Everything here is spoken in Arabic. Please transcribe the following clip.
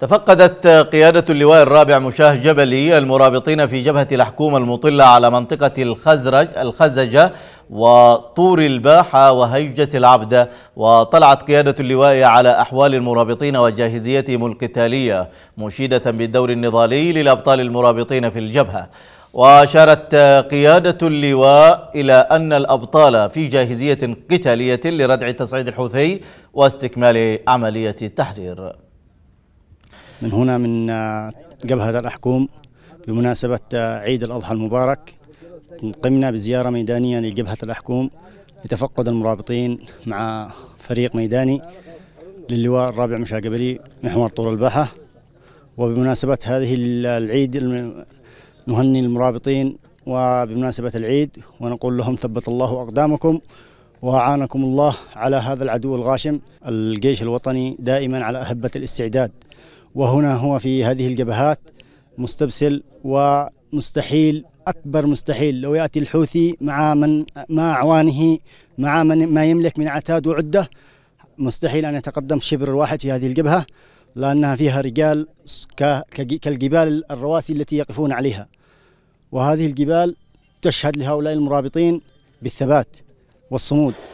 تفقدت قيادة اللواء الرابع مشاه جبلي المرابطين في جبهة الحكومة المطلة على منطقة الخزرج الخزجة وطور الباحة وهيجة العبدة وطلعت قيادة اللواء على أحوال المرابطين وجاهزيتهم القتالية مشيدة بالدور النضالي للأبطال المرابطين في الجبهة وأشارت قيادة اللواء إلى أن الأبطال في جاهزية قتالية لردع تصعيد الحوثي واستكمال عملية التحرير من هنا من آه، جبهة الأحكوم بمناسبة آه، عيد الأضحى المبارك قمنا بزيارة ميدانية لجبهة الأحكوم لتفقد المرابطين مع فريق ميداني للواء الرابع مشاقبلي محور طول الباحة وبمناسبة هذه آه، العيد نهني المرابطين وبمناسبة العيد ونقول لهم ثبت الله أقدامكم وأعانكم الله على هذا العدو الغاشم الجيش الوطني دائما على أهبة الاستعداد وهنا هو في هذه الجبهات مستبسل ومستحيل أكبر مستحيل لو يأتي الحوثي مع من مع أعوانه مع من ما يملك من عتاد وعدة مستحيل أن يتقدم شبر الواحد في هذه الجبهة لأنها فيها رجال كالجبال الرواسي التي يقفون عليها وهذه الجبال تشهد لهؤلاء المرابطين بالثبات والصمود